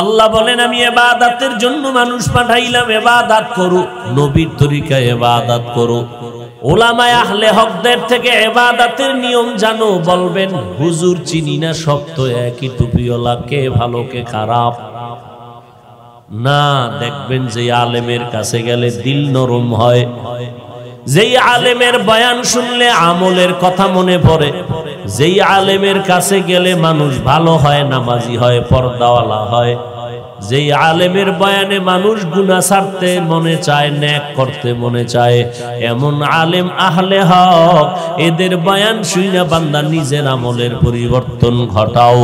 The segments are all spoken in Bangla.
আল্লাহ বলেন আমি এবাদাতের জন্য মানুষ পাঠাইলাম এবাদাত করো নবীর তরিকায় এবাদাত করো ওলামায় আহলে হকদের থেকে এবাদাতের নিয়ম জানো বলবেন হুজুর চিনি না শক্ত একই টুপিওলা কে ভালো কে খারাপ না দেখবেন যে আলেমের কাছে গেলে দিল নরম হয় যেই আলেমের বয়ান শুনলে আমলের কথা মনে পড়ে যেই আলেমের কাছে গেলে মানুষ ভালো হয় নামাজি হয় পর্দাওয়ালা হয় যেই আলেমের বয়ানে মানুষ গুণা ছাড়তে মনে চায় ন্যাক করতে মনে চায় এমন আলেম আহলে হক এদের বয়ান শুইনা বান্দা নিজের আমলের পরিবর্তন ঘটাও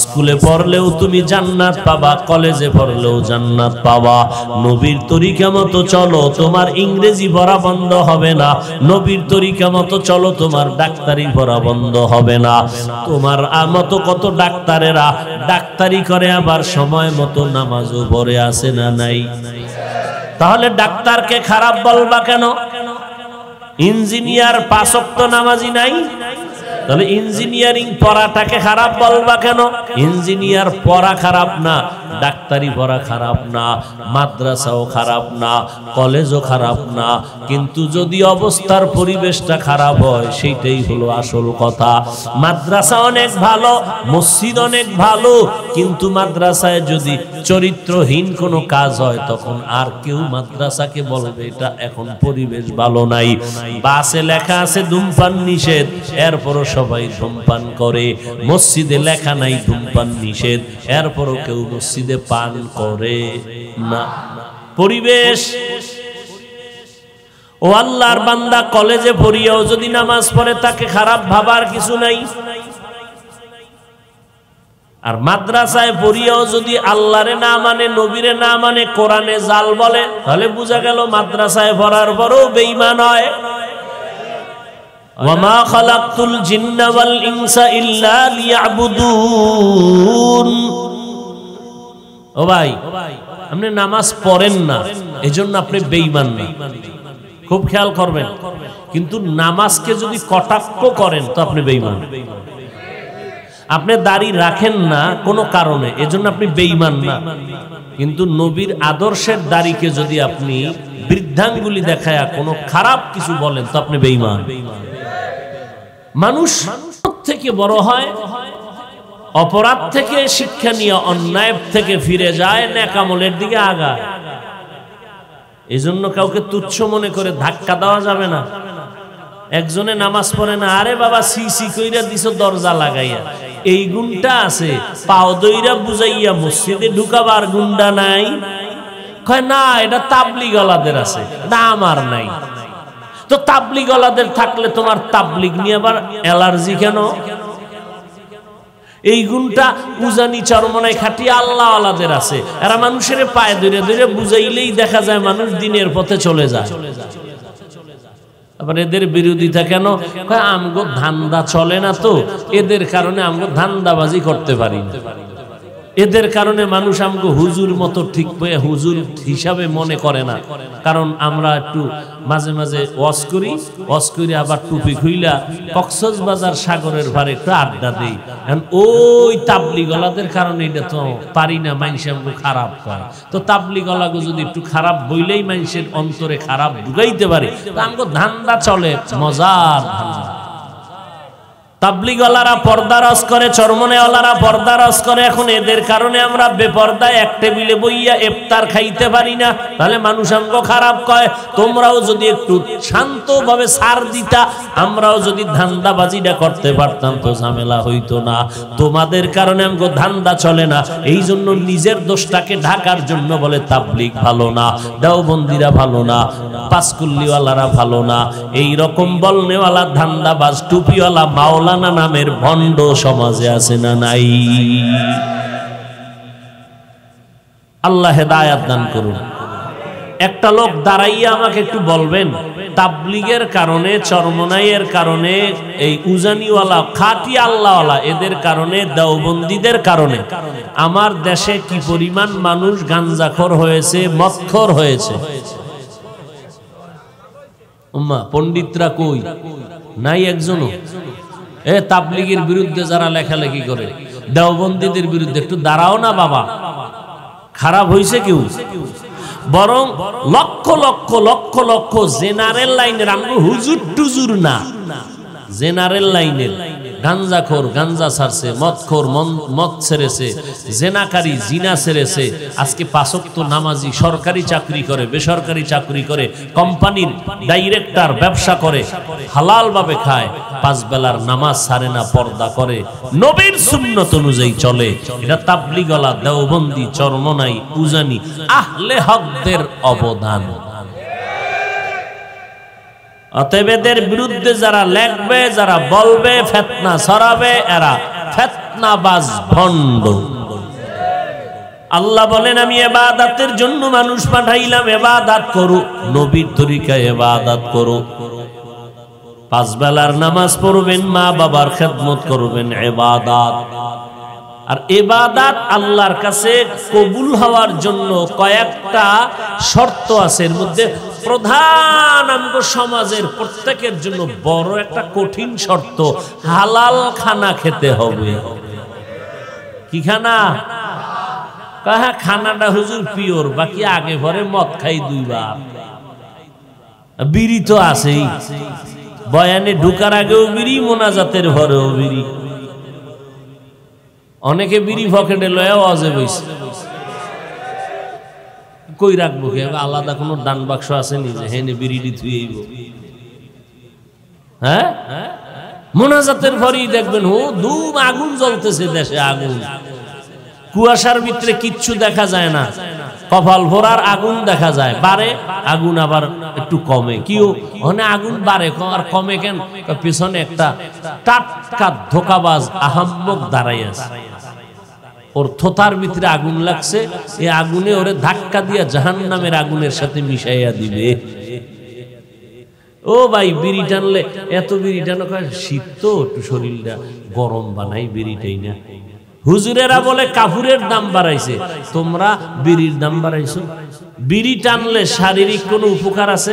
স্কুলে পড়লেও তুমি জান্নাত পাবা কলেজে পড়লেও জান্নাত পাবা নবীর তরিকা মতো চলো তোমার ইংরেজি পড়া বন্ধ হবে না নবীর তরিকা মতো চলো তোমার ডাক্তারি পড়া বন্ধ হবে না তোমার মতো কত ডাক্তারেরা ডাক্তারি করে আবার সময় মতো নামাজ উপরে আছে না নাই তাহলে ডাক্তারকে খারাপ বলবা কেন ইঞ্জিনিয়ার পাশক্ত নামাজি নাই তাহলে ইঞ্জিনিয়ারিং পড়াটাকে খারাপ বলবা কেন ইঞ্জিনিয়ার পড়া খারাপ না ডাক্তারি পড়া খারাপ না মাদ্রাসাও খারাপ না কলেজও খারাপ না কিন্তু যদি অবস্থার পরিবেশটা খারাপ হয় সেইটাই হলো আসল কথা মাদ্রাসা অনেক ভালো মসজিদ অনেক ভালো কিন্তু মাদ্রাসায় যদি চরিত্রহীন কোনো কাজ হয় তখন আর কেউ মাদ্রাসাকে বলবে এটা এখন পরিবেশ ভালো নাই বাসে লেখা আছে ধূমপান নিষেধ এরপরও সবাই ধূমপান করে মসজিদে লেখা নাই ধূমপান নিষেধ এরপরও কেউ মসজিদ মসজিদে পান করে না পরিবেশ ও আল্লাহর বান্দা কলেজে পড়িয়াও যদি নামাজ পড়ে তাকে খারাপ ভাবার কিছু নাই আর মাদ্রাসায় পড়িয়াও যদি আল্লাহরে না মানে নবীরে না মানে কোরআনে জাল বলে তাহলে বোঝা গেল মাদ্রাসায় ভরার পরও বেইমান হয় ওয়ামা ইনসা ইল্লা লিয়াবুদুন ও ভাই আপনি নামাজ পড়েন না এজন্য আপনি বেঈমান না খুব খেয়াল করবেন কিন্তু নামাজকে যদি কটাক্ষ করেন তো আপনি বেঈমান আপনি দাড়ি রাখেন না কোনো কারণে এজন্য আপনি বেঈমান না কিন্তু নবীর আদর্শের দাড়িকে যদি আপনি বৃদ্ধাঙ্গুলি দেখায় কোনো খারাপ কিছু বলেন তো আপনি বেঈমান মানুষ থেকে বড় হয় অপরাধ থেকে শিক্ষা নিয়ে অন্যায় থেকে ফিরে যায় ন্যাকামলের দিকে আগায় এই জন্য কাউকে তুচ্ছ মনে করে ধাক্কা দেওয়া যাবে না একজনে নামাজ পড়ে না আরে বাবা সি সি কইরা দিছ দরজা লাগাইয়া এই গুণটা আছে পাও দইরা বুঝাইয়া মসজিদে ঢুকাবার গুন্ডা নাই কয় না এটা তাবলি গলাদের আছে না আমার নাই তো তাবলি গলাদের থাকলে তোমার তাবলিক নিয়ে আবার অ্যালার্জি কেন এই গুণটা উজানি চরমনায় খাটিয়ে আল্লাহ আলাদের আছে এরা মানুষের পায়ে ধরে ধরে বুঝাইলেই দেখা যায় মানুষ দিনের পথে চলে যায় আবার এদের বিরোধিতা কেন আমগো ধান্দা চলে না তো এদের কারণে আমগো ধান্দাবাজি করতে পারি না এদের কারণে মানুষ আমাকে হুজুর মতো ঠিক হয়ে হুজুর হিসাবে মনে করে না কারণ আমরা একটু মাঝে মাঝে ওয়াশ করি ওয়াশ করি আবার টুপি খুইলা কক্সস বাজার সাগরের ভারে একটু আড্ডা দিই ওই তাবলি গলাদের কারণে এটা তো পারি না মানুষ আমাকে খারাপ করে তো তাবলি গলাকে যদি একটু খারাপ বইলেই মানুষের অন্তরে খারাপ ঢুকাইতে পারে তো আমাকে ধান্দা চলে মজার ধান্দা তাবলিগলারা পর্দারস করে চরমনেওয়ালারা পর্দারস করে এখন এদের কারণে আমরা বেপর্দায় এক টেবিলে বইয়া এফতার খাইতে পারি না তাহলে মানুষ আমাকে খারাপ কয় তোমরাও যদি একটু শান্তভাবে সার দিতা আমরাও যদি ধান্দাবাজিটা করতে পারতাম তো ঝামেলা হইতো না তোমাদের কারণে আমাকে ধান্দা চলে না এই জন্য নিজের দোষটাকে ঢাকার জন্য বলে তাবলিগ ভালো না দেওবন্দিরা ভালো না পাঁচকুল্লিওয়ালারা ভালো না এই রকম বলনেওয়ালা ধান্দাবাজ টুপিওয়ালা মাওলা মাওলানা নামের ভণ্ড সমাজে আছে না নাই আল্লাহ হেদায়াত দান করুন একটা লোক দাঁড়াইয়া আমাকে একটু বলবেন তাবলিগের কারণে চরমনাইয়ের কারণে এই উজানিওয়ালা খাটি আল্লাহওয়ালা এদের কারণে দেওবন্দিদের কারণে আমার দেশে কি পরিমাণ মানুষ গাঞ্জাখর হয়েছে মৎখর হয়েছে পণ্ডিতরা কই নাই একজনও এ তাবলিগের বিরুদ্ধে যারা লেখালেখি করে দেওবন্দীদের বিরুদ্ধে একটু দাঁড়াও না বাবা খারাপ হয়েছে কেউ বরং লক্ষ লক্ষ লক্ষ লক্ষ জেনারেল লাইনের আমরা হুজুর টুজুর না জেনারেল লাইনের গাঞ্জাখোর গাঞ্জা ছাড়ছে মদখোর মদ ছেড়েছে জেনাকারী জিনা ছেড়েছে আজকে পাশক্ত নামাজি সরকারি চাকরি করে বেসরকারি চাকরি করে কোম্পানির ডাইরেক্টর ব্যবসা করে হালালভাবে খায় পাঁচ বেলার নামাজ ছাড়ে না পর্দা করে নবীর সুন্নত অনুযায়ী চলে এটা তাবলিগলা দেওবন্দি চরমনাই উজানি আহলে হকদের অবদান অতএব বিরুদ্ধে যারা লেখবে যারা বলবে ফেতনা সরাবে এরা ফেতনাবাজ ভণ্ড আল্লাহ বলেন আমি এবাদাতের জন্য মানুষ পাঠাইলাম এবাদাত করো নবীর তরিকা এবাদাত করো পাঁচ বেলার নামাজ পড়বেন মা বাবার খেদমত করবেন এবাদাত আর এবাদাত আল্লাহর কাছে কবুল হওয়ার জন্য কয়েকটা শর্ত আছে এর মধ্যে প্রধান আমগো সমাজের প্রত্যেকের জন্য বড় একটা কঠিন শর্ত হালাল খানা খেতে হবে কি খানা হ্যাঁ খানাটা হুজুর পিওর বাকি আগে ভরে মদ খাই দুইবার বিড়ি তো আছেই বয়ানে ঢুকার আগেও বিড়ি মোনাজাতের ভরেও বিড়ি অনেকে বিড়ি ভকেটে লয়া অজে বইছে কই রাখবো কে আলাদা কোনো দান বাক্স আছে নি যে হেনে বিড়িডি ধুয়ে হ্যাঁ মোনাজাতের পরেই দেখবেন ও ধূম আগুন জ্বলতেছে দেশে আগুন কুয়াশার ভিতরে কিচ্ছু দেখা যায় না কপাল ভরার আগুন দেখা যায় বাড়ে আগুন আবার একটু কমে কি ওখানে আগুন বাড়ে আর কমে কেন পিছনে একটা টাটকা ধোকাবাজ আহাম্মক দাঁড়াই আছে ওর থোতার ভিতরে আগুন লাগছে এই আগুনে ওরে ধাক্কা দিয়া জাহান নামের আগুনের সাথে মিশাইয়া দিবে ও ভাই বিড়ি টানলে এত বিড়ি টানো শীত তো একটু শরীরটা গরম বানাই বিড়িটাই না হুজুরেরা বলে কাপুরের দাম বাড়াইছে তোমরা বিড়ির দাম বাড়াইছো বিড়ি টানলে শারীরিক কোনো উপকার আছে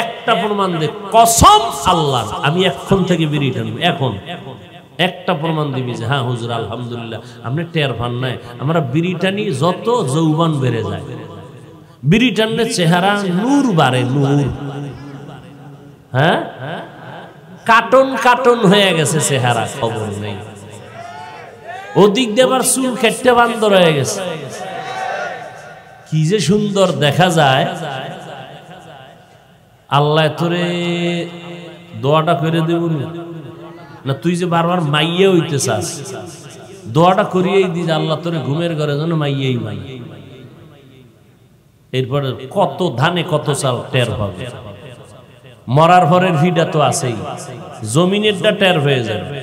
একটা প্রমাণ দেখ কসম আল্লাহ আমি এখন থেকে বিড়ি টানবো এখন এখন একটা প্রমাণ দিবি যে হ্যাঁ হুজুর আলহামদুলিল্লাহ আমরা টের ফান নাই আমরা বিরিটানি যত যৌবান বেড়ে যায় বিরিটানের চেহারা নূর বাড়ে নূর হ্যাঁ কাটন কাটন হয়ে গেছে চেহারা খবর নেই ওদিক দেবার চুল খেটে বান্দর হয়ে গেছে কি যে সুন্দর দেখা যায় আল্লাহ তোরে দোয়াটা করে দেব না না তুই যে বারবার মাইয়ে হইতে চাস দোয়াটা করিয়েই দিস আল্লাহ তোরে ঘুমের ঘরে যেন মাইয়েই মাই এরপরে কত ধানে কত চাল টের হবে মরার ভরের ভিডা তো আছেই জমিনেরটা টের হয়ে যাবে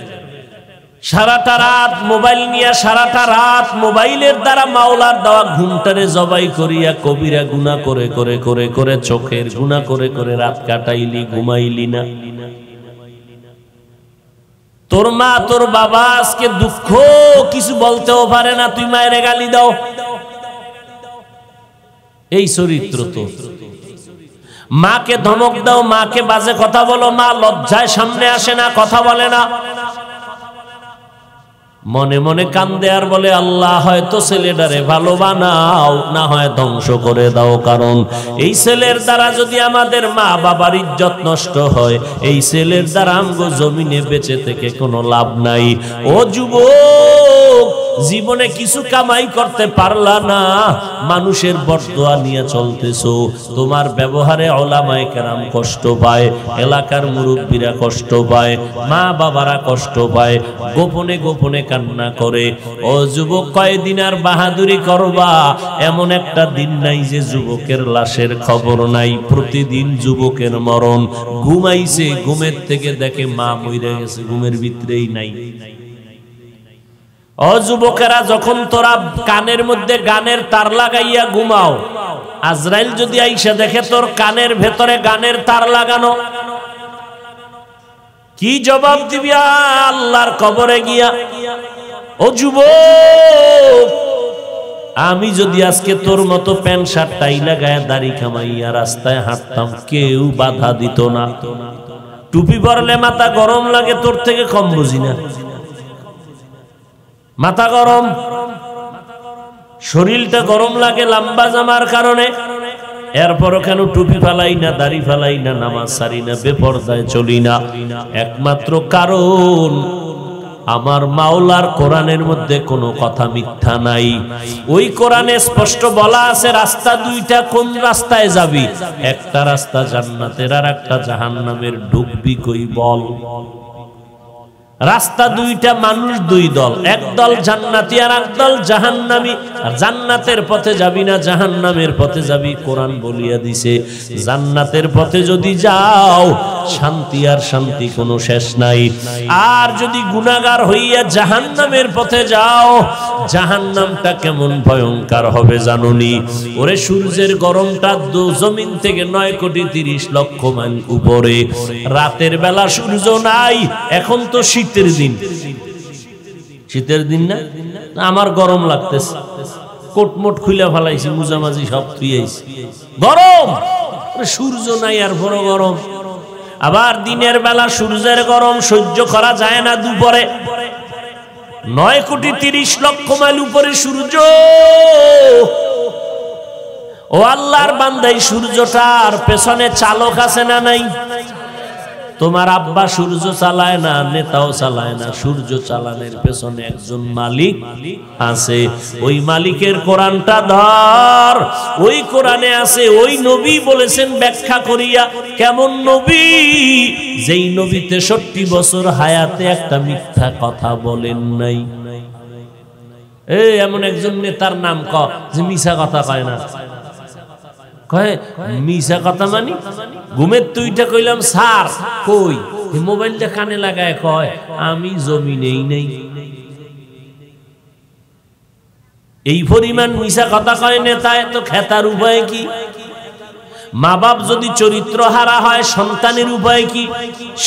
সারাটা রাত মোবাইল নিয়ে সারাটা রাত মোবাইলের দ্বারা মাওলার দেওয়া ঘুমটারে জবাই করিয়া কবিরা গুনা করে করে করে করে চোখের গুনা করে করে রাত কাটাইলি ঘুমাইলি না তোর মা তোর বাবা আজকে দুঃখ কিছু বলতেও পারে না তুই মায়ের গালি দাও এই চরিত্র তো মাকে ধমক দাও মাকে বাজে কথা বলো মা লজ্জায় সামনে আসে না কথা বলে না মনে মনে কান্দে আর বলে আল্লাহ হয়তো ছেলেটারে ভালো বানাও না হয় ধ্বংস করে দাও কারণ এই ছেলের দ্বারা যদি আমাদের মা বাবার ইজ্জত নষ্ট হয় এই ছেলের দ্বারা আমগো জমিনে বেঁচে থেকে কোনো লাভ নাই ও যুবক জীবনে কিছু কামাই করতে পারলা না মানুষের বরদোয়া নিয়ে চলতেছ তোমার ব্যবহারে অলামায় কেরাম কষ্ট পায় এলাকার মুরব্বীরা কষ্ট পায় মা বাবারা কষ্ট পায় গোপনে গোপনে কান্না করে ও যুবক কয়েকদিন আর বাহাদুরি করবা এমন একটা দিন নাই যে যুবকের লাশের খবর নাই প্রতিদিন যুবকের মরণ ঘুমাইছে ঘুমের থেকে দেখে মা মইরা গেছে ঘুমের ভিতরেই নাই অযুবকেরা যুবকেরা যখন তোরা কানের মধ্যে গানের তার লাগাইয়া ঘুমাও আজরাইল যদি আইসা দেখে তোর কানের ভেতরে গানের তার লাগানো কি জবাব দিবি আল্লাহর কবরে গিয়া ও যুব আমি যদি আজকে তোর মতো প্যান্ট শার্ট টাই লাগায় দাড়ি কামাইয়া রাস্তায় হাঁটতাম কেউ বাধা দিত না টুপি পরলে মাথা গরম লাগে তোর থেকে কম বুঝি না মাথা গরম শরীরটা গরম লাগে লম্বা জামার কারণে এরপর কেন টুপি ফালাই না দাড়ি ফালাই না নামাজ সারি না বেপর্দায় চলি না একমাত্র কারণ আমার মাওলার কোরআনের মধ্যে কোনো কথা মিথ্যা নাই ওই কোরআনে স্পষ্ট বলা আছে রাস্তা দুইটা কোন রাস্তায় যাবি একটা রাস্তা জান্নাতের আর একটা জাহান্নামের ঢুকবি কই বল রাস্তা দুইটা মানুষ দুই দল এক দল জান্নাতি আর এক দল জাহান্নামি আর জান্নাতের পথে যাবি না জাহান্নামের পথে যাবি কোরআন বলিয়া দিছে জান্নাতের পথে যদি যাও শান্তি আর শান্তি কোনো শেষ নাই আর যদি গুনাগার হইয়া জাহান্নামের পথে যাও জাহান নামটা কেমন ভয়ঙ্কার হবে জানুনি ওরে সূর্যের গরমটা দু জমিন থেকে নয় কোটি তিরিশ লক্ষ মাইল উপরে রাতের বেলা সূর্য নাই এখন তো শীতের দিন শীতের দিন না আমার গরম লাগতেছে কোটমোট খুলে ফেলাইছি মুজামাজি সব থুয়েছি গরম সূর্য নাই আর বড় গরম আবার দিনের বেলা সূর্যের গরম সহ্য করা যায় না দুপুরে নয় কোটি তিরিশ লক্ষ মাইল উপরে সূর্য ও আল্লাহর বান্দাই সূর্যটার পেছনে চালক আছে না নাই তোমার আব্বা সূর্য চালায় না নেতাও চালায় না সূর্য চালানোর পেছনে একজন মালিক আছে ওই মালিকের কোরআনটা ধর ওই কোরআনে আছে ওই নবী বলেছেন ব্যাখ্যা করিয়া কেমন নবী যেই নবী তেষট্টি বছর হায়াতে একটা মিথ্যা কথা বলেন নাই এ এমন একজন নেতার নাম ক যে মিছা কথা কয় না কয় মিশা কথা জানি ঘুমের তুইটা কইলাম স্যার কই মোবাইলটা কানে লাগায় কয় আমি জমি নেই নেই এই পরিমাণ মিশা কথা কয় নেতা তো খেতার উপায় কি মা বাপ যদি চরিত্র হারা হয় সন্তানের উপায় কি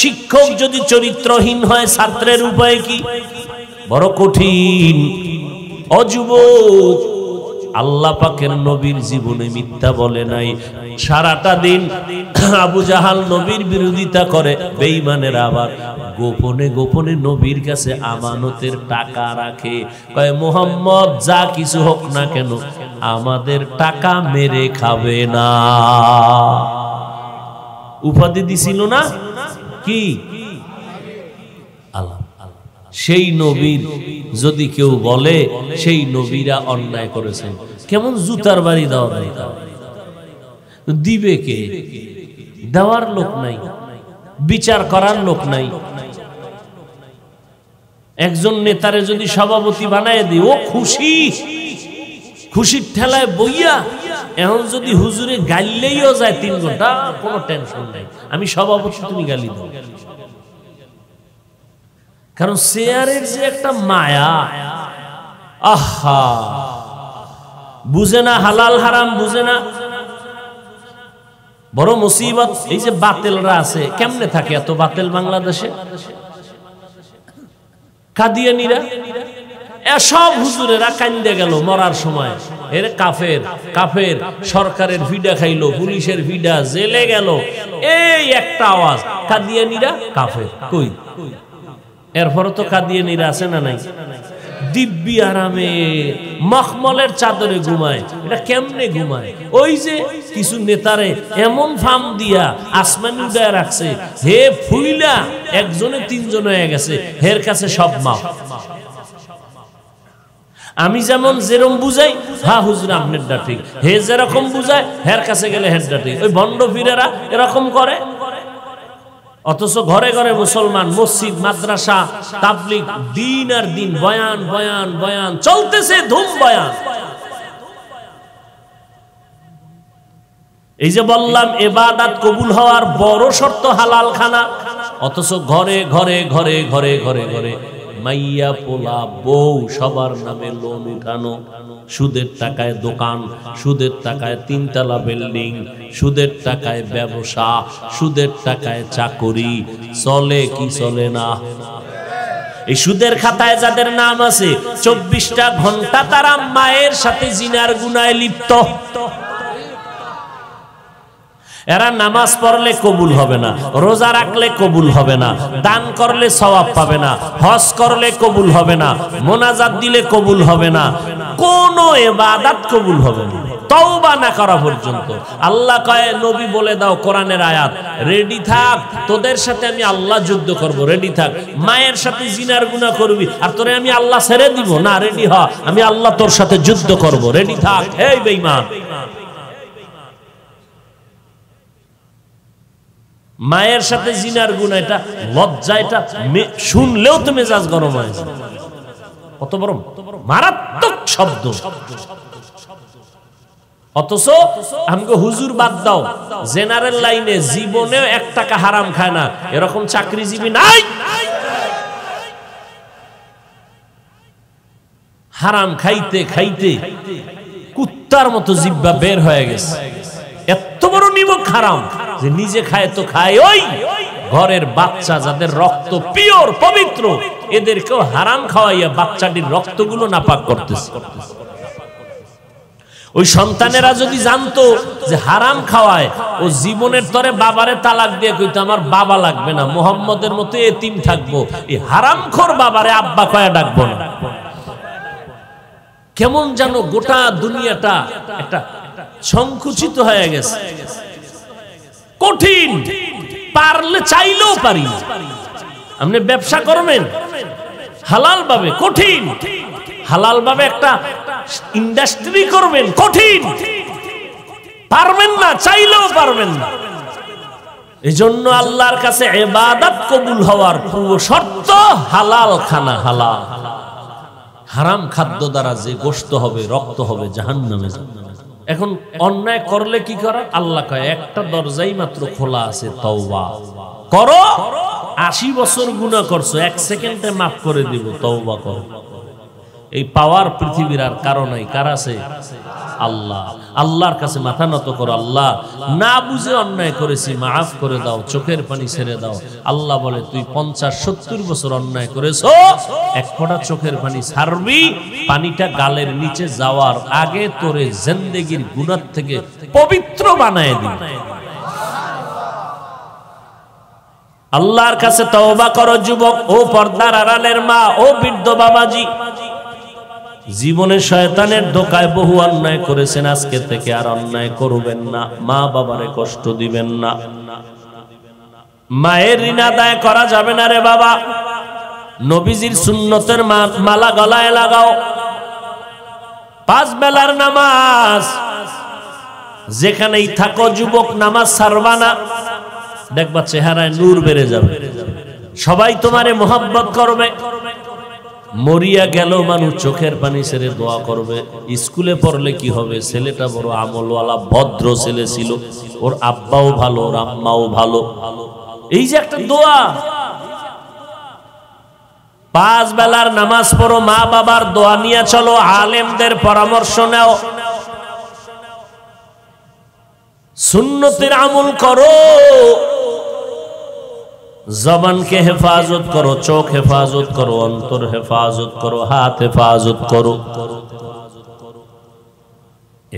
শিক্ষক যদি চরিত্রহীন হয় ছাত্রের উপায় কি বড় কঠিন অযুবক আল্লাহ পাকের নবীর জীবনে মিথ্যা বলে নাই সারাটা দিন আবু জাহাল নবীর বিরোধিতা করে বেঈমানের আবার গোপনে গোপনে নবীর কাছে আমানতের টাকা রাখে কয় মোহাম্মদ যা কিছু হোক না কেন আমাদের টাকা মেরে খাবে না উপাধি দিছিল না কি আল্লাহ সেই নবীর যদি কেউ বলে সেই নবীরা অন্যায় করেছেন কেমন জুতার বাড়ি দেওয়া নাই দিবে কে দেওয়ার লোক নাই বিচার করার লোক নাই একজন নেতারে যদি সভাপতি বানায় দি ও খুশি খুশির ঠেলায় বইয়া এখন যদি হুজুরে গাইলেইও যায় তিন ঘন্টা কোনো টেনশন নাই আমি সভাপতি তুমি গালি দাও কারণ চেয়ারের যে একটা মায়া আহা বুঝে না হালাল হারাম বুঝে না বড় মুসিবত এই যে বাতেলরা আছে কেমনে থাকে এত বাতেল বাংলাদেশে কাদিয়ানিরা এসব হুজুরেরা কান্দে গেল মরার সময় এর কাফের কাফের সরকারের ভিডা খাইলো পুলিশের ভিডা জেলে গেল এই একটা আওয়াজ কাদিয়ানিরা কাফের কই এরপরও তো কাঁদিয়ে নিরা আছে না নাই দিব্যি আরামে মখমলের চাদরে ঘুমায় এটা কেমনে ঘুমায় ওই যে কিছু নেতারে এমন ফাম দিয়া আসমান উদয় রাখছে হে ফুইলা একজনে তিনজন হয়ে গেছে হের কাছে সব মা আমি যেমন যেরম বুঝাই হা হুজুর আপনার ঠিক হে যেরকম বুঝায় হের কাছে গেলে হের ঠিক ওই ভণ্ড ফিরেরা এরকম করে অথচ ঘরে ঘরে মুসলমান মসজিদ মাদ্রাসা তাবলিক দিন আর দিন বয়ান বয়ান বয়ান চলতেছে ধুম বয়ান এই যে বললাম এবাদাত কবুল হওয়ার বড় শর্ত হালাল খানা অথচ ঘরে ঘরে ঘরে ঘরে ঘরে ঘরে মাইয়া পোলা বউ সবার নামে লোন উঠানো সুদের টাকায় দোকান সুদের টাকায় তিনতলা বিল্ডিং সুদের টাকায় ব্যবসা সুদের টাকায় চাকরি চলে কি চলে না এই সুদের খাতায় যাদের নাম আছে চব্বিশটা ঘন্টা তারা মায়ের সাথে জিনার গুনায় লিপ্ত এরা নামাজ পড়লে কবুল হবে না রোজা রাখলে কবুল হবে না দান করলে সওয়াব পাবে না হজ করলে কবুল হবে না মোনাজাত দিলে কবুল হবে না কোন এবাদাত কবুল হবে না আল্লাহ কোরআনের আয়াত থাক তোদের সাথে আমি আল্লাহ যুদ্ধ রেডি থাক মায়ের সাথে জিনার করবি আর তোরে আমি আল্লাহ ছেড়ে না রেডি হ আমি আল্লাহ তোর সাথে যুদ্ধ করবো রেডি থাক হে বেইমান মায়ের সাথে জিনার গুণ এটা লজ্জা এটা শুনলেও তো মেজাজ গরম হয় কত বড় মারাত্মক শব্দ অথচ আমাকে হুজুর বাদ দাও জেনারেল লাইনে এক টাকা হারাম খায় না এরকম চাকরিজীবী নাই হারাম খাইতে খাইতে কুত্তার মতো জিব্বা বের হয়ে গেছে এত বড় নিমক হারাম যে নিজে খায় তো খায় ওই ঘরের বাচ্চা যাদের রক্ত পিওর পবিত্র এদেরকেও হারাম খাওয়াইয়া বাচ্চাটির রক্তগুলো নাপাক করতেছে ওই সন্তানেরা যদি জানতো যে হারাম খাওয়ায় ও জীবনের তরে বাবারে তালাক দিয়ে কইতো আমার বাবা লাগবে না মোহাম্মদের মতো এতিম থাকবো এই হারামখোর বাবারে আব্বা কয়া ডাকবো না কেমন যেন গোটা দুনিয়াটা একটা সংকুচিত হয়ে গেছে কঠিন পারলে চাইলেও পারি আপনি ব্যবসা করবেন হালাল ভাবে কঠিন হালাল ভাবে একটা ইন্ডাস্ট্রি করবেন কঠিন পারবেন না চাইলেও পারবেন না এজন্য আল্লাহর কাছে এবাদত কবুল হওয়ার পূর্ব শর্ত হালাল খানা হালাল হারাম খাদ্য দ্বারা যে গোস্ত হবে রক্ত হবে জাহান এখন অন্যায় করলে কি করে আল্লাহ কয় একটা দরজাই মাত্র খোলা আছে তওবা করো আশি বছর গুণা করছো এক সেকেন্ডে মাফ করে দিব তওবা করো এই পাওয়ার পৃথিবীর আর কারো নাই কার আছে আল্লাহ আল্লাহর কাছে মাথা নত করো আল্লাহ না বুঝে অন্যায় করেছি মাফ করে দাও চোখের পানি ছেড়ে দাও আল্লাহ বলে তুই পঞ্চাশ সত্তর বছর অন্যায় করেছ এক ফোটা চোখের পানি ছাড়বি পানিটা গালের নিচে যাওয়ার আগে তোরে জেন্দেগির গুণার থেকে পবিত্র বানায় দিন আল্লাহর কাছে তওবা করো যুবক ও পর্দার আড়ালের মা ও বৃদ্ধ বাবাজি জীবনে শয়তানের ধোকায় বহু অন্যায় করেছেন আজকে থেকে আর অন্যায় করবেন না মা বাবারে কষ্ট দিবেন না মায়ের ঋণ আদায় করা যাবে না রে বাবা নবীজির সুন্নতের মালা গলায় লাগাও পাঁচ বেলার নামাজ যেখানেই থাকো যুবক নামাজ সারবা না দেখবা চেহারায় নূর বেড়ে যাবে সবাই তোমারে মোহাব্বত করবে মরিয়া গেল মানুষ চোখের পানি ছেড়ে দোয়া করবে স্কুলে পড়লে কি হবে ছেলেটা বড় আমলওয়ালা ভদ্র ছেলে ছিল ওর আব্বাও ভালো ওর আম্মাও ভালো এই যে একটা দোয়া পাঁচ বেলার নামাজ পড়ো মা বাবার দোয়া নিয়ে চলো আলেমদের পরামর্শ নাও সুন্নতির আমল করো জবানকে হেফাজত করো চোখ হেফাজত করো অন্তর হেফাজত করো হাত হেফাজত করো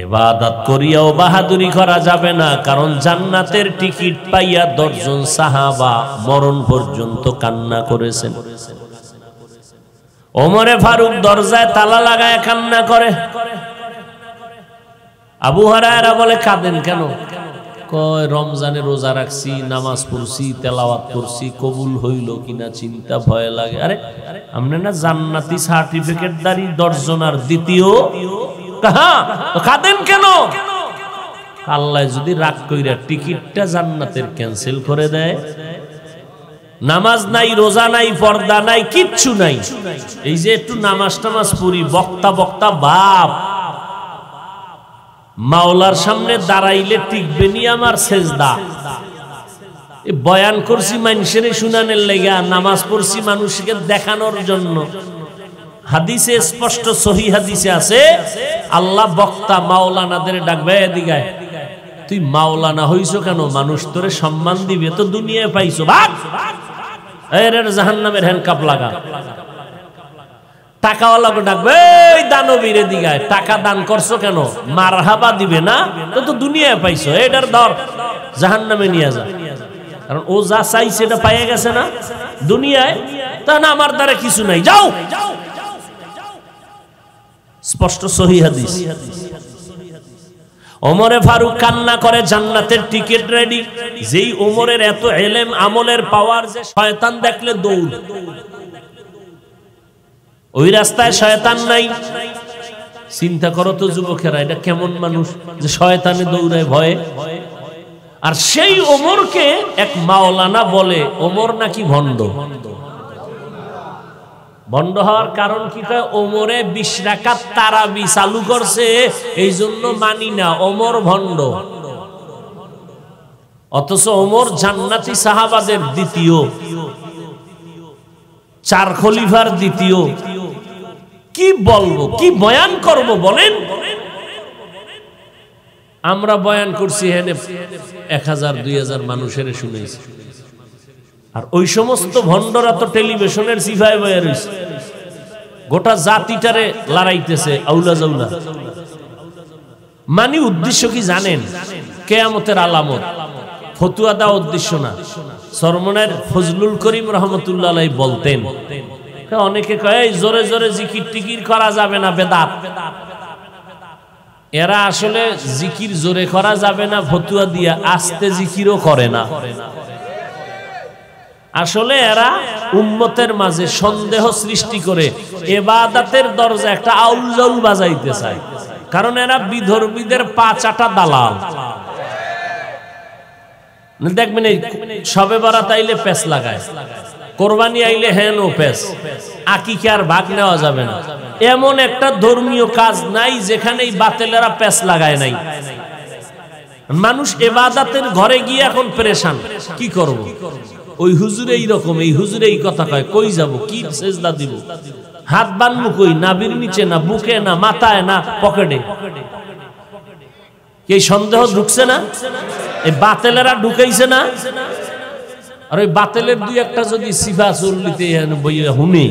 এবাদাত করিয়াও বাহাদুরি করা যাবে না কারণ জান্নাতের টিকিট পাইয়া দশজন সাহাবা মরণ পর্যন্ত কান্না করেছেন ওমরে ফারুক দরজায় তালা লাগায় কান্না করে আবু হারায়রা বলে কাঁদেন কেন কয় রমজানে রোজা রাখছি নামাজ পড়ছি তেলাওয়াত করছি কবুল হইল কিনা চিন্তা ভয় লাগে আরে আমরা না জান্নাতি সার্টিফিকেট দাঁড়ি দর্জনার দ্বিতীয় খাদেন কেন আল্লাহ যদি রাগ কইরা টিকিটটা জান্নাতের ক্যান্সেল করে দেয় নামাজ নাই রোজা নাই পর্দা নাই কিচ্ছু নাই এই যে একটু নামাজ টামাজ পড়ি বক্তা বক্তা বাপ মাওলার সামনে দাঁড়াইলে টিকবে নি আমার সেজদা বয়ান করছি মানুষের শুনানের লেগা নামাজ পড়ছি মানুষকে দেখানোর জন্য হাদিসে স্পষ্ট সহি হাদিসে আছে আল্লাহ বক্তা মাওলানাদের ডাকবে এদিকায় তুই মাওলানা হইছো কেন মানুষ তোরে সম্মান দিবে তো দুনিয়ায় পাইছো ভাগ এর জাহান নামের হ্যান্ড কাপ লাগা টাকাওয়ালাকে ডাকবে এই দানবীর দিঘায় টাকা দান করছো কেন মার হাবা দিবে না তো তো দুনিয়ায় পাইছো এটার দর জাহান নামে নিয়ে যা কারণ ও যা চাই সেটা পাইয়ে গেছে না দুনিয়ায় তা না আমার দ্বারা কিছু নাই যাও স্পষ্ট সহি হাদিস ওমরে ফারুক কান্না করে জান্নাতের টিকিট রেডি যেই ওমরের এত এলেম আমলের পাওয়ার যে শয়তান দেখলে দৌড় ওই রাস্তায় শয়তান নাই চিন্তা করো তো যুবকেরা এটা কেমন মানুষ যে শয়তানে দৌড়ায় ভয়ে আর সেই ওমরকে এক মাওলানা বলে ওমর নাকি ভণ্ড ভণ্ড হওয়ার কারণ কি কয় ওমরে বিশ রাকাত তারাবি চালু করছে এই জন্য মানি না ওমর ভণ্ড অথচ ওমর জান্নাতি সাহাবাদের দ্বিতীয় চার খলিফার দ্বিতীয় কি বলবো কি বয়ান করব বলেন আমরা বয়ান করছি হেনে এক হাজার দুই হাজার মানুষের শুনেছি আর ওই সমস্ত ভণ্ডরা তো টেলিভিশনের সিফাই বয়া রয়েছে গোটা জাতিটারে লড়াইতেছে আউলা জাউলা মানে উদ্দেশ্য কি জানেন কেয়ামতের আলামত ফতুয়া দেওয়া উদ্দেশ্য না সরমনের ফজলুল করিম রহমতুল্লাহ বলতেন অনেকে কয় এই জোরে জোরে জিকির টিকির করা যাবে না বেদাত এরা আসলে জিকির জোরে করা যাবে না ভতুয়া দিয়া আস্তে জিকিরও করে না আসলে এরা উন্মতের মাঝে সন্দেহ সৃষ্টি করে এবাদাতের দরজা একটা আউলজল বাজাইতে চায় কারণ এরা বিধর্মীদের পাঁচাটা দালাল দেখবেন এই সবে বরা তাইলে প্যাঁচ লাগায় কোরবানি আইলে হ্যান ও প্যাস আকিকে আর ভাগ নেওয়া যাবে না এমন একটা ধর্মীয় কাজ নাই যেখানেই বাতেলেরা প্যাস লাগায় নাই মানুষ এবাদাতের ঘরে গিয়ে এখন পরেশান কি করব। ওই হুজুরে এইরকম এই হুজুরে এই কথা কয় কই যাব কি সেজদা দিব হাত বানবো কই নাবির নিচে না বুকে না মাথায় না পকেটে এই সন্দেহ ঢুকছে না এই বাতেলেরা ঢুকাইছে না আর ওই বাতেলের দুই একটা যদি সিফা চল্লিতে হুমি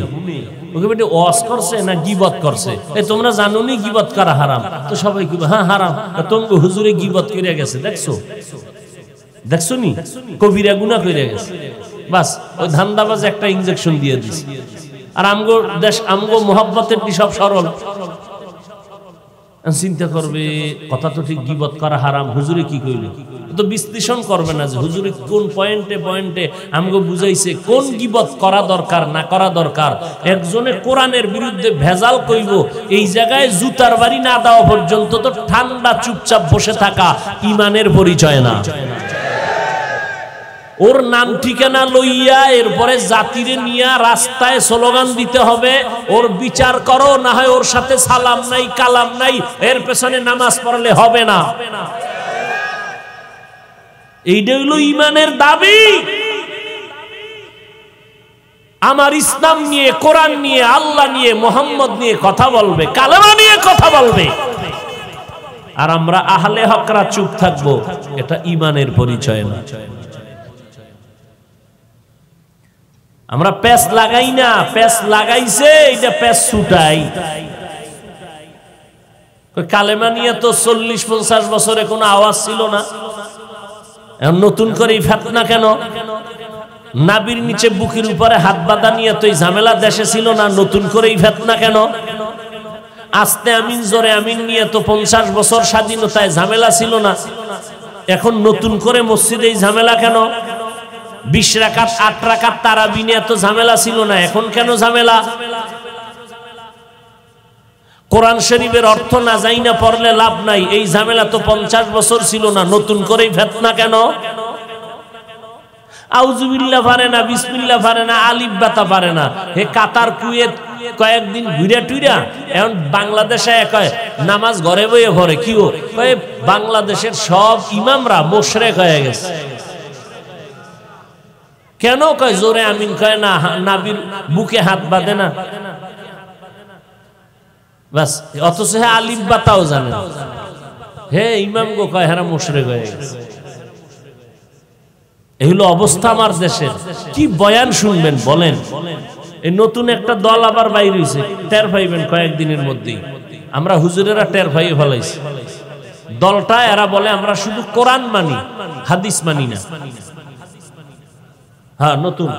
ওকে বেটে ওয়াজ করছে না গিবত করছে এ তোমরা জানো নি গিবত করা হারাম তো সবাই কি হ্যাঁ হারাম তোমাকে হুজুরে গিবত করিয়া গেছে দেখছো দেখছো নি কবিরা গুনা করিয়া গেছে বাস ওই ধান্দাবাজ একটা ইনজেকশন দিয়ে দিছে আর আমগো দেশ আমগো কি সব সরল চিন্তা করবে কথা তো ঠিক গিবত করা হারাম হুজুরে কি কইলে তো বিশ্লেষণ করবে না যে হুজুরে কোন পয়েন্টে পয়েন্টে আমাকে বুঝাইছে কোন গিবত করা দরকার না করা দরকার একজনে কোরআনের বিরুদ্ধে ভেজাল কইব এই জায়গায় জুতার বাড়ি না দেওয়া পর্যন্ত তো ঠান্ডা চুপচাপ বসে থাকা ইমানের পরিচয় না ওর নাম ঠিকানা লইয়া এরপরে জাতির নিয়া রাস্তায় স্লোগান দিতে হবে ওর বিচার করো না হয় ওর সাথে সালাম নাই কালাম নাই এর পেছনে নামাজ পড়লে হবে না এইটা হইল ইমানের দাবি আমার ইসলাম নিয়ে কোরআন নিয়ে আল্লাহ নিয়ে মোহাম্মদ নিয়ে কথা বলবে কালামা নিয়ে কথা বলবে আর আমরা আহলে হকরা চুপ থাকবো এটা ইমানের পরিচয় না আমরা প্যাস লাগাই না প্যাস লাগাইছে এটা প্যাস ছুটাই কালেমা নিয়ে তো চল্লিশ পঞ্চাশ বছরে কোনো আওয়াজ ছিল না নতুন করে না কেন নাবির নিচে বুকের উপরে হাত বাঁধা নিয়ে তো এই ঝামেলা দেশে ছিল না নতুন করে এই না কেন আস্তে আমিন জোরে আমিন নিয়ে তো পঞ্চাশ বছর স্বাধীনতায় ঝামেলা ছিল না এখন নতুন করে মসজিদে এই ঝামেলা কেন বিশ রাকাত আট রাকাত তারাবি নিয়ে এত ঝামেলা ছিল না এখন কেন ঝামেলা কোরআন শরীফের অর্থ না যাই না পড়লে লাভ নাই এই ঝামেলা তো পঞ্চাশ বছর ছিল না নতুন করেই ফেতনা কেন আউজুবিল্লা পারে না বিসমিল্লা পারে না আলিফ বাতা পারে না হে কাতার কুয়েত কয়েকদিন ঘুরে টুইরা এখন বাংলাদেশে হয় নামাজ ঘরে বইয়ে ঘরে কিও বাংলাদেশের সব ইমামরা মোশরেক হয়ে গেছে কেন কয় জোরে আমিন কয় না নাবির বুকে হাত বাঁধে না বাস অথচ হে আলিম বাতাও জানে হে ইমাম গো কয় হ্যাঁ মুশরে হয়ে এগুলো অবস্থা আমার দেশের কি বয়ান শুনবেন বলেন এই নতুন একটা দল আবার বাইর হয়েছে টের পাইবেন কয়েকদিনের মধ্যেই আমরা হুজুরেরা টের পাই ফেলাইছি দলটা এরা বলে আমরা শুধু কোরআন মানি হাদিস মানি না হ্যাঁ নতুন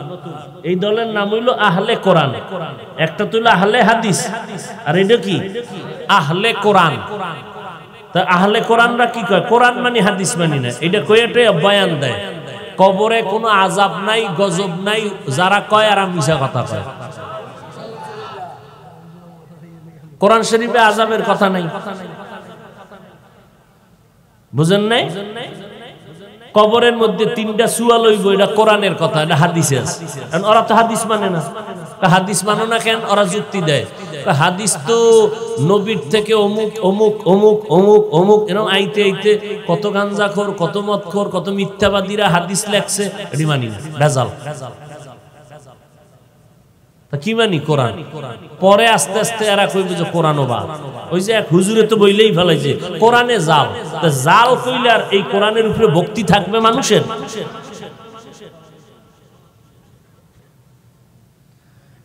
এই দলের নাম হইল আহলে কোরআন একটা তো আহলে হাদিস আর এটা কি আহলে কোরআন তা আহলে কোরআনরা কি কয় কোরআন মানি হাদিস মানি না এটা কয়েটে বয়ান দেয় কবরে কোনো আজাব নাই গজব নাই যারা কয় আর আমি কথা কয় কোরআন শরীফে আজাবের কথা নাই বুঝেন নাই কবরের মধ্যে তিনটা সুয়া লইব এটা কোরআনের কথা এটা হাদিস আছে কারণ ওরা তো হাদিস মানে না হাদিস মানো না কেন ওরা যুক্তি দেয় হাদিস তো নবীর থেকে অমুক অমুক অমুক অমুক অমুক এরকম আইতে আইতে কত গাঞ্জাখোর কত মদখোর কত মিথ্যাবাদীরা হাদিস লেখছে এটি মানি না রাজাল কি মানি কোরআন পরে আস্তে আস্তে এরা কইবে যে কোরআনও বাদ ওই যে এক হুজুরে তো বইলেই ফেলাইছে কোরআনে জাল জাল কইলে আর এই কোরআনের উপরে ভক্তি থাকবে মানুষের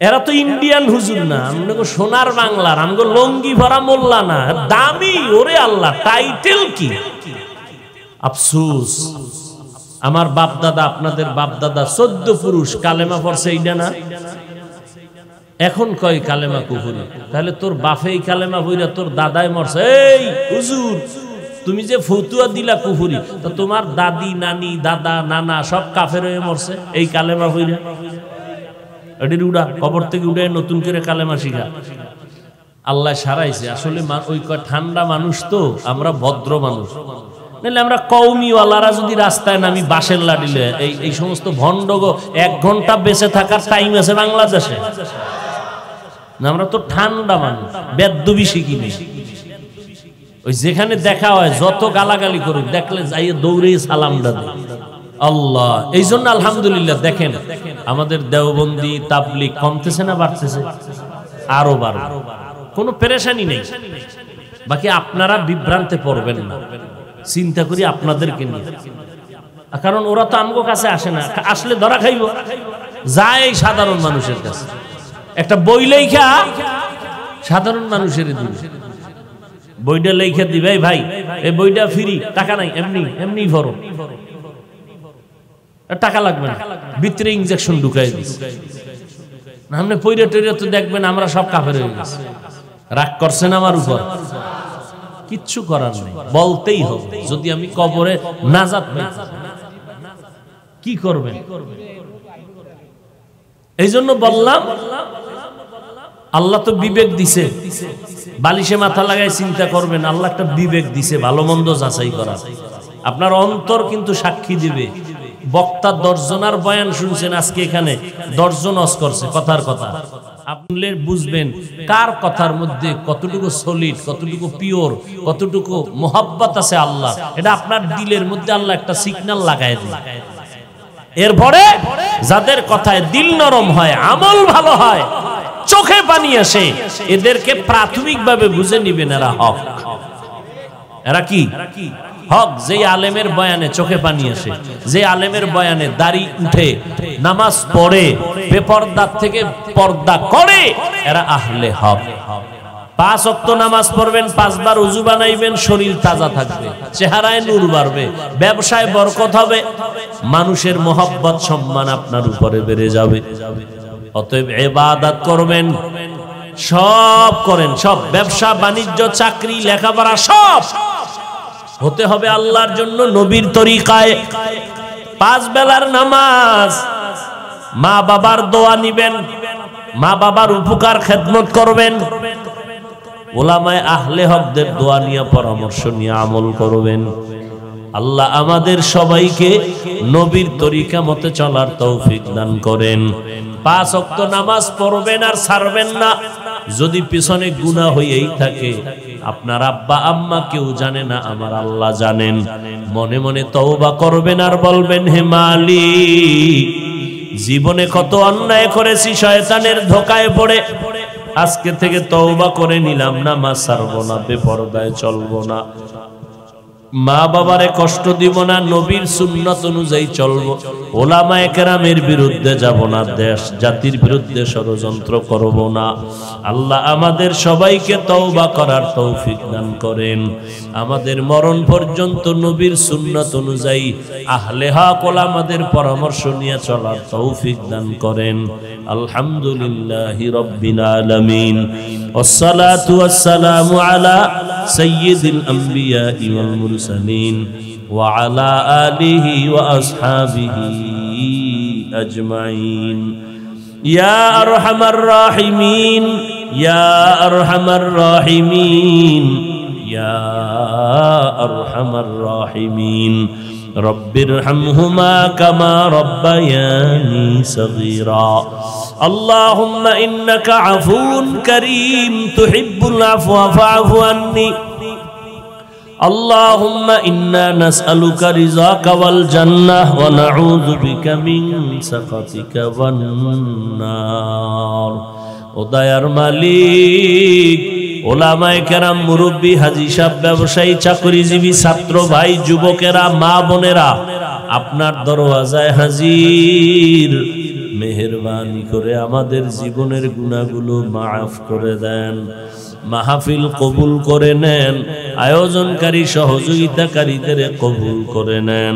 এরা তো ইন্ডিয়ান হুজুর না আমগো সোনার বাংলার আমগো লঙ্গি ভরা মোল্লা না দামি ওরে আল্লাহ টাইটেল কি আফসুস আমার বাপ দাদা আপনাদের বাপ দাদা চোদ্দ পুরুষ কালেমা পড়ছে এইটা না এখন কয় কালেমা কুফুরি তাহলে তোর বাফে কালেমা হইরা তোর দাদায় মরছে এই হুজুর তুমি যে ফতুয়া দিলা কুফুরি তো তোমার দাদি নানি দাদা নানা সব কাফের হয়ে মরছে এই কালেমা হইরা এটির উড়া কবর থেকে উড়ে নতুন করে কালেমা শিখা আল্লাহ সারাইছে আসলে ওই কয় ঠান্ডা মানুষ তো আমরা ভদ্র মানুষ নাহলে আমরা কৌমিওয়ালারা যদি রাস্তায় নামি বাসের লাডিলে এই এই সমস্ত ভণ্ডগ এক ঘন্টা বেঁচে থাকার টাইম আছে বাংলাদেশে আমরা তো ঠান্ডা মানুষ বেদুবি শিখি ওই যেখানে দেখা হয় যত গালাগালি করুক দেখলে যাইয়ে দৌড়ে সালামটা দেয় আল্লাহ এই জন্য আলহামদুলিল্লাহ দেখেন আমাদের দেওবন্দি তাবলিক কমতেছে না বাড়তেছে আরো বাড়বে কোনো পেরেশানি নেই বাকি আপনারা বিভ্রান্তে পড়বেন না চিন্তা করি আপনাদেরকে নিয়ে কারণ ওরা তো আমগো কাছে আসে না আসলে ধরা খাইব যায় সাধারণ মানুষের কাছে একটা বই লেখা সাধারণ মানুষের বইটা লেখা দিবে ভাই এই বইটা ফ্রি টাকা নাই এমনি এমনি ভরো টাকা লাগবে না ভিতরে ইঞ্জেকশন ঢুকাই দিস আপনি পৈরে টইরা তো দেখবেন আমরা সব কাফের হয়ে গেছি রাগ করছেন আমার উপর কিচ্ছু করার নেই বলতেই হবে যদি আমি কবরে না যাত কি করবেন এই জন্য বললাম আল্লাহ তো বিবেক দিছে বালিশে মাথা লাগায় চিন্তা করবেন আল্লাহ একটা বিবেক দিছে ভালো মন্দ যাচাই করা আপনার অন্তর কিন্তু সাক্ষী দিবে বক্তার দর্জনার বয়ান শুনছেন আজকে এখানে দর্জন অস করছে কথার কথা আপনি বুঝবেন কার কথার মধ্যে কতটুকু সলিড কতটুকু পিওর কতটুকু মোহাব্বত আছে আল্লাহ এটা আপনার দিলের মধ্যে আল্লাহ একটা সিগন্যাল লাগায় দেয় এরপরে যাদের কথায় দিল নরম হয় আমল ভালো হয় চোখে পানি আসে এদেরকে ভাবে বুঝে নিবেন এরা হক এরা কি হক যে আলেমের বয়ানে চোখে পানি আসে যে আলেমের বয়ানে দাড়ি উঠে নামাজ পড়ে বেপর্দার থেকে পর্দা করে এরা আহলে হক পাঁচ অক্ত নামাজ পড়বেন পাঁচবার উজু বানাইবেন শরীর তাজা থাকবে চেহারায় নূর বাড়বে ব্যবসায় বরকত হবে মানুষের মহব্বত সম্মান আপনার উপরে বেড়ে যাবে অতএব এবাদাত করবেন সব করেন সব ব্যবসা বাণিজ্য চাকরি লেখাপড়া সব হতে হবে আল্লাহর জন্য নবীর তরিকায় পাঁচ বেলার নামাজ মা বাবার দোয়া নিবেন মা বাবার উপকার খেদমত করবেন ওলামায় আহলে হকদের দোয়া নিয়ে পরামর্শ নিয়ে আমল করবেন আল্লাহ আমাদের সবাইকে নবীর তরিকা মতে চলার তৌফিক দান করেন পাঁচ অক্ত নামাজ পড়বেন আর ছাড়বেন না যদি পিছনে গুণা হয়েই থাকে আপনার আব্বা আম্মা কেউ জানে না আমার আল্লাহ জানেন মনে মনে তওবা করবেন আর বলবেন হে মালিক জীবনে কত অন্যায় করেছি শয়তানের ধোকায় পড়ে আজকে থেকে তওবা করে নিলাম না মা সারবো না বেপরদায় চলবো না মা বাবারে কষ্ট দিব না নবীর সুন্নত অনুযায়ী চলব ওলামা একরামের বিরুদ্ধে যাব না দেশ জাতির বিরুদ্ধে ষড়যন্ত্র করব না আল্লাহ আমাদের সবাইকে তওবা করার তৌফিক দান করেন আমাদের মরণ পর্যন্ত নবীর সুন্নত অনুযায়ী আহলে হক ওলামাদের পরামর্শ নিয়ে চলার তৌফিক দান করেন আলহামদুলিল্লাহি রব্বিল আলামিন والصلاه والسلام على سيد الانبياء والمرسلين المرسلين وعلى آله وأصحابه أجمعين يا أرحم الراحمين يا أرحم الراحمين يا أرحم الراحمين رب ارحمهما كما ربياني صغيرا اللهم إنك عفو كريم تحب العفو فاعف عني اللهم إنا نسألك رزاك والجنة ونعوذ بك من سخطك والنار ودير مالك ওলামায় কেরাম মুরব্বী হাজি সাহেব ব্যবসায়ী চাকরিজীবী ছাত্র ভাই যুবকেরা মা বোনেরা আপনার দরওয়াজায় হাজির মেহরবানি করে আমাদের জীবনের গুণাগুলো মাফ করে দেন মাহফিল কবুল করে নেন আয়োজনকারী সহযোগিতাকারীদের কবুল করে নেন